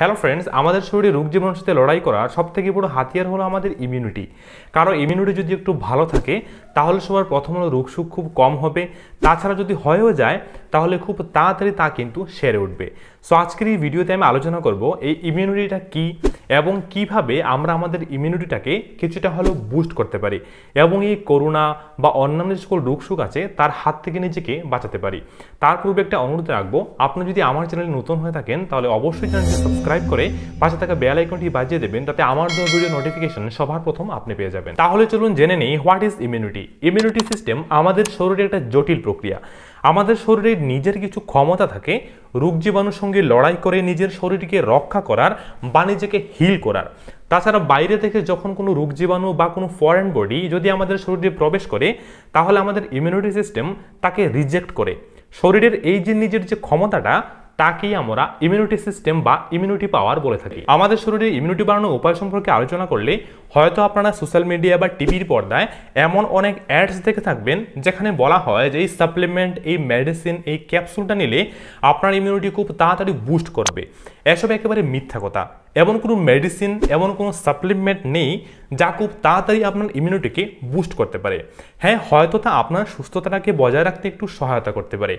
hello friends আমাদের শরীরে রোগ জীবনের সাথে লড়াই সব সবথেকে বড় হাতিয়ার হলো আমাদের ইমিউনিটি কারণ ইমিউনিটি যদি একটু ভালো থাকে তাহলে সবার প্রথম হলো রোগ সুখ খুব কম হবে তাছাড়া যদি হয়েও যায় তাহলে খুব তাড়াতাড়ি তা কিন্তু সেরে উঠবে সো আজকের এই ভিডিওতে আমি আলোচনা করব এই ইমিউনিটিটা কি এবং কিভাবে আমরা আমাদের ইমিউনিটিটাকে কিছুটা হলেও বুস্ট করতে পারি এবং এই করোনা বা অন্যান্য যে সকল রোগসুখ আছে তার হাত থেকে নিজেকে বাঁচাতে পারি তার পূর্বে একটা অনুরোধ রাখবো আপনি যদি আমার চ্যানেলে নতুন হয়ে থাকেন তাহলে অবশ্যই চ্যানেলটি সাবস্ক্রাইব করে পাশে থাকা বেল আইকনটি বাজিয়ে দেবেন তাতে আমার দেওয়া ভিডিও নোটিফিকেশন সবার প্রথম আপনি পেয়ে যাবেন তাহলে চলুন জেনে নেই what is immunity immunity system আমাদের শরীরের একটা জটিল প্রক্রিয়া আমাদের শরীরের নিজের কিছু ক্ষমতা থাকে রোগ জীবাণুর সঙ্গে লড়াই করে নিজের শরীরকে রক্ষা করার বা নিজেকে হিল করার তাছাড়া বাইরে থেকে যখন কোনো রোগ জীবাণু বা কোনো ফরেন বডি যদি আমাদের শরীরে প্রবেশ করে তাহলে আমাদের ইমিউনিটি সিস্টেম তাকে রিজেক্ট করে শরীরের এই যে নিজের যে ক্ষমতাটা তাকেই আমরা ইমিউনিটি সিস্টেম বা ইমিউনিটি পাওয়ার বলে থাকি আমাদের শরীরে ইমিউনিটি বাড়ানোর উপায় সম্পর্কে আলোচনা করলে হয়তো আপনারা সোশ্যাল মিডিয়া বা টিভির পর্দায় এমন অনেক অ্যাডস দেখে থাকবেন যেখানে বলা হয় যে এই সাপ্লিমেন্ট এই মেডিসিন এই ক্যাপসুলটা নিলে আপনার ইমিউনিটি খুব তাড়াতাড়ি বুস্ট করবে এসব একেবারে মিথ্যা কথা এমন কোনো মেডিসিন এমন কোনো সাপ্লিমেন্ট নেই যা খুব তাড়াতাড়ি আপনার ইমিউনিটিকে বুস্ট করতে পারে হ্যাঁ হয়তো তা আপনার সুস্থতাটাকে বজায় রাখতে একটু সহায়তা করতে পারে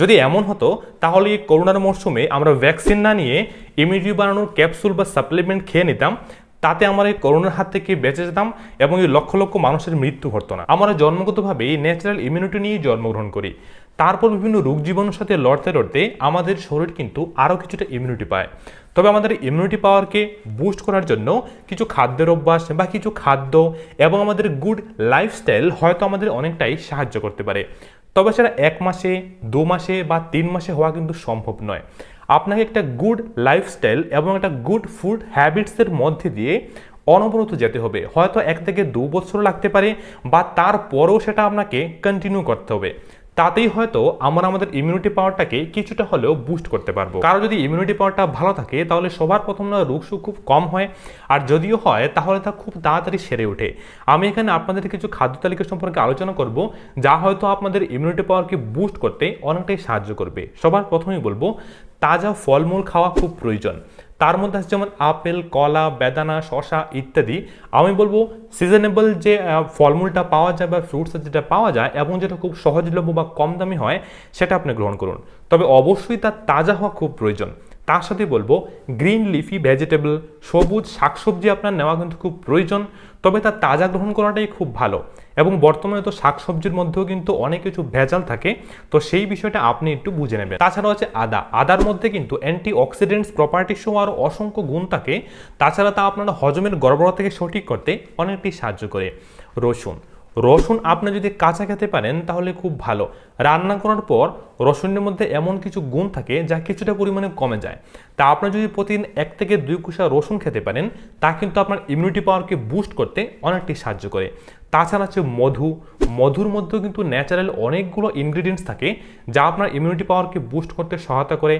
যদি এমন হতো তাহলে এই করোনার মরশুমে আমরা ভ্যাকসিন না নিয়ে ইমিউনিটি বাড়ানোর ক্যাপসুল বা সাপ্লিমেন্ট খেয়ে নিতাম তাতে আমার এই করোনার হাত থেকে বেঁচে যেতাম এবং এই লক্ষ লক্ষ মানুষের মৃত্যু ঘটতো না আমরা জন্মগতভাবেই ন্যাচারাল ইমিউনিটি নিয়েই জন্মগ্রহণ করি তারপর বিভিন্ন রোগ জীবাণুর সাথে লড়তে লড়তে আমাদের শরীর কিন্তু আরও কিছুটা ইমিউনিটি পায় তবে আমাদের ইমিউনিটি পাওয়ারকে বুস্ট করার জন্য কিছু খাদ্যের অভ্যাস বা কিছু খাদ্য এবং আমাদের গুড লাইফস্টাইল হয়তো আমাদের অনেকটাই সাহায্য করতে পারে তবে সেটা এক মাসে দু মাসে বা তিন মাসে হওয়া কিন্তু সম্ভব নয় আপনাকে একটা গুড লাইফস্টাইল এবং একটা গুড ফুড হ্যাবিটসের মধ্যে দিয়ে অনবরত যেতে হবে হয়তো এক থেকে দু বছর লাগতে পারে বা তারপরেও সেটা আপনাকে কন্টিনিউ করতে হবে তাতেই হয়তো আমরা আমাদের ইমিউনিটি পাওয়ারটাকে কিছুটা হলেও বুস্ট করতে পারবো কারো যদি ইমিউনিটি পাওয়ারটা ভালো থাকে তাহলে সবার প্রথম না রোগ সুখ খুব কম হয় আর যদিও হয় তাহলে তা খুব তাড়াতাড়ি সেরে ওঠে আমি এখানে আপনাদের কিছু খাদ্য তালিকা সম্পর্কে আলোচনা করব যা হয়তো আপনাদের ইমিউনিটি পাওয়ারকে বুস্ট করতে অনেকটাই সাহায্য করবে সবার প্রথমেই বলবো তাজা ফলমূল খাওয়া খুব প্রয়োজন তার মধ্যে আছে যেমন আপেল কলা বেদানা শশা ইত্যাদি আমি বলবো সিজনেবল যে ফলমূলটা পাওয়া যায় বা ফ্রুটস যেটা পাওয়া যায় এবং যেটা খুব সহজলভ্য বা কম দামি হয় সেটা আপনি গ্রহণ করুন তবে অবশ্যই তার তাজা হওয়া খুব প্রয়োজন তার সাথে বলবো গ্রিন লিফি ভেজিটেবল সবুজ শাকসবজি আপনার নেওয়া কিন্তু খুব প্রয়োজন তবে তা তাজা গ্রহণ করাটাই খুব ভালো এবং বর্তমানে তো শাকসবজির মধ্যেও কিন্তু অনেক কিছু ভেজাল থাকে তো সেই বিষয়টা আপনি একটু বুঝে নেবেন তাছাড়া হচ্ছে আদা আদার মধ্যে কিন্তু অ্যান্টি অক্সিডেন্টস প্রপার্টি সহ আরও অসংখ্য গুণ থাকে তাছাড়া তা আপনারা হজমের গর্বরা থেকে সঠিক করতে অনেকটি সাহায্য করে রসুন রসুন আপনি যদি কাঁচা খেতে পারেন তাহলে খুব ভালো রান্না করার পর রসুনের মধ্যে এমন কিছু গুণ থাকে যা কিছুটা পরিমাণে কমে যায় তা আপনি যদি প্রতিদিন এক থেকে দুই কুষা রসুন খেতে পারেন তা কিন্তু আপনার ইমিউনিটি পাওয়ারকে বুস্ট করতে অনেকটি সাহায্য করে তাছাড়া আছে মধু মধুর মধ্যেও কিন্তু ন্যাচারাল অনেকগুলো ইনগ্রিডিয়েন্টস থাকে যা আপনার ইমিউনিটি পাওয়ারকে বুস্ট করতে সহায়তা করে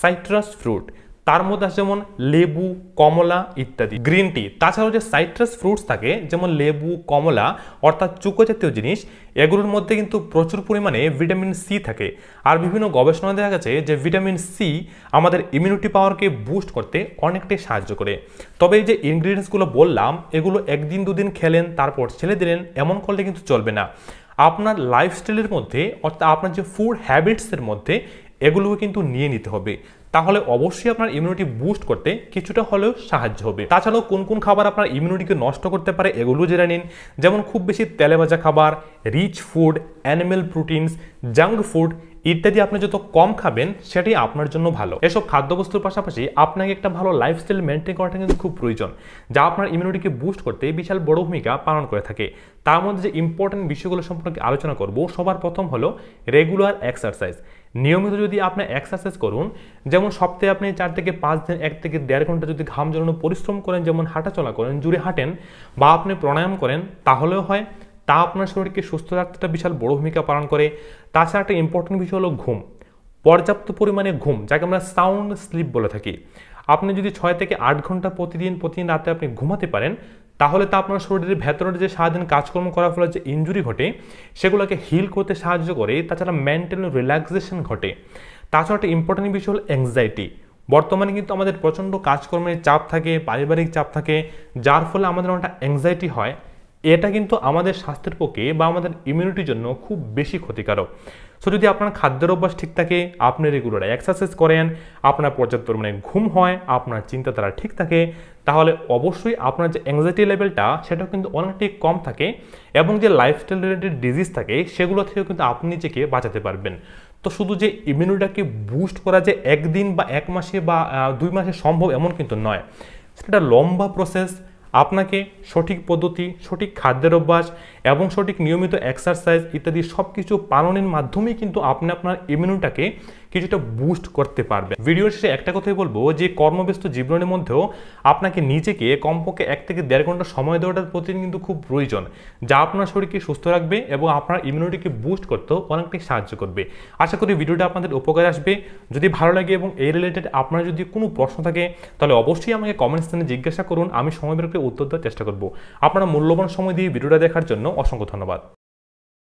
সাইট্রাস ফ্রুট তার মধ্যে আছে যেমন লেবু কমলা ইত্যাদি গ্রিন টি তাছাড়াও যে সাইট্রাস ফ্রুটস থাকে যেমন লেবু কমলা অর্থাৎ চুকো জাতীয় জিনিস এগুলোর মধ্যে কিন্তু প্রচুর পরিমাণে ভিটামিন সি থাকে আর বিভিন্ন গবেষণায় দেখা গেছে যে ভিটামিন সি আমাদের ইমিউনিটি পাওয়ারকে বুস্ট করতে অনেকটাই সাহায্য করে তবে এই যে ইনগ্রিডিয়েন্টসগুলো বললাম এগুলো একদিন দুদিন খেলেন তারপর ছেলে দিলেন এমন করলে কিন্তু চলবে না আপনার লাইফস্টাইলের মধ্যে অর্থাৎ আপনার যে ফুড হ্যাবিটসের মধ্যে এগুলোকে কিন্তু নিয়ে নিতে হবে তাহলে অবশ্যই আপনার ইমিউনিটি বুস্ট করতে কিছুটা হলেও সাহায্য হবে তাছাড়াও কোন কোন খাবার আপনার ইমিউনিটিকে নষ্ট করতে পারে এগুলো জেনে নিন যেমন খুব বেশি তেলে ভাজা খাবার rich food animal proteins junk food ইত্যাদি আপনি যত কম খাবেন সেটাই আপনার জন্য ভালো এসব খাদ্যবস্তুর পাশাপাশি আপনাকে একটা ভালো লাইফস্টাইল মেনটেন করাটা কিন্তু খুব প্রয়োজন যা আপনার ইমিউনিটিকে বুস্ট করতে বিশাল বড় ভূমিকা পালন করে থাকে তার মধ্যে যে ইম্পর্টেন্ট বিষয়গুলো সম্পর্কে আলোচনা করব সবার প্রথম হলো রেগুলার এক্সারসাইজ নিয়মিত যদি আপনি এক্সারসাইজ করুন যেমন সপ্তাহে আপনি চার থেকে পাঁচ দিন এক থেকে দেড় ঘন্টা যদি ঘাম জড়ানো পরিশ্রম করেন যেমন হাঁটাচলা করেন জুড়ে হাঁটেন বা আপনি প্রাণায়াম করেন তাহলেও হয় তা আপনার শরীরকে সুস্থ রাখতে একটা বিশাল বড় ভূমিকা পালন করে তাছাড়া একটা ইম্পর্টেন্ট বিষয় হলো ঘুম পর্যাপ্ত পরিমাণে ঘুম যাকে আমরা সাউন্ড স্লিপ বলে থাকি আপনি যদি ছয় থেকে আট ঘন্টা প্রতিদিন প্রতিদিন রাতে আপনি ঘুমাতে পারেন তাহলে তা আপনার শরীরের ভেতরের যে সারাদিন কাজকর্ম করার ফলে যে ইঞ্জুরি ঘটে সেগুলোকে হিল করতে সাহায্য করে তাছাড়া মেন্টাল রিল্যাক্সেশন ঘটে তাছাড়া একটা ইম্পর্টেন্ট বিষয় হল অ্যাংজাইটি বর্তমানে কিন্তু আমাদের প্রচণ্ড কাজকর্মের চাপ থাকে পারিবারিক চাপ থাকে যার ফলে আমাদের অনেকটা অ্যাংজাইটি হয় এটা কিন্তু আমাদের স্বাস্থ্যের পক্ষে বা আমাদের ইমিউনিটির জন্য খুব বেশি ক্ষতিকারক সো যদি আপনার খাদ্যের অভ্যাস ঠিক থাকে আপনি রেগুলার এক্সারসাইজ করেন আপনার পর্যাপ্ত পরিমাণে ঘুম হয় আপনার চিন্তাধারা ঠিক থাকে তাহলে অবশ্যই আপনার যে অ্যাংজাইটি লেভেলটা সেটাও কিন্তু অনেকটাই কম থাকে এবং যে লাইফস্টাইল রিলেটেড ডিজিজ থাকে সেগুলো থেকেও কিন্তু আপনি নিজেকে বাঁচাতে পারবেন তো শুধু যে ইমিউনিটাকে বুস্ট করা যে একদিন বা এক মাসে বা দুই মাসে সম্ভব এমন কিন্তু নয় সেটা লম্বা প্রসেস আপনাকে সঠিক পদ্ধতি সঠিক খাদ্যের অভ্যাস এবং সঠিক নিয়মিত এক্সারসাইজ ইত্যাদি সব কিছু পালনের মাধ্যমেই কিন্তু আপনি আপনার ইমিউনিটাকে কিছুটা বুস্ট করতে পারবে ভিডিওর শেষে একটা কথাই বলবো যে কর্মব্যস্ত জীবনের মধ্যেও আপনাকে নিজেকে কমপক্ষে এক থেকে দেড় ঘন্টা সময় দেওয়াটার প্রতিদিন কিন্তু খুব প্রয়োজন যা আপনার শরীরকে সুস্থ রাখবে এবং আপনার ইমিউনিটিকে বুস্ট করতেও অনেকটাই সাহায্য করবে আশা করি ভিডিওটা আপনাদের উপকারে আসবে যদি ভালো লাগে এবং এই রিলেটেড আপনার যদি কোনো প্রশ্ন থাকে তাহলে অবশ্যই আমাকে কমেন্ট স্থানে জিজ্ঞাসা করুন আমি সময় বের করে উত্তর দেওয়ার চেষ্টা করব আপনারা মূল্যবান সময় দিয়ে ভিডিওটা দেখার জন্য অসংখ্য ধন্যবাদ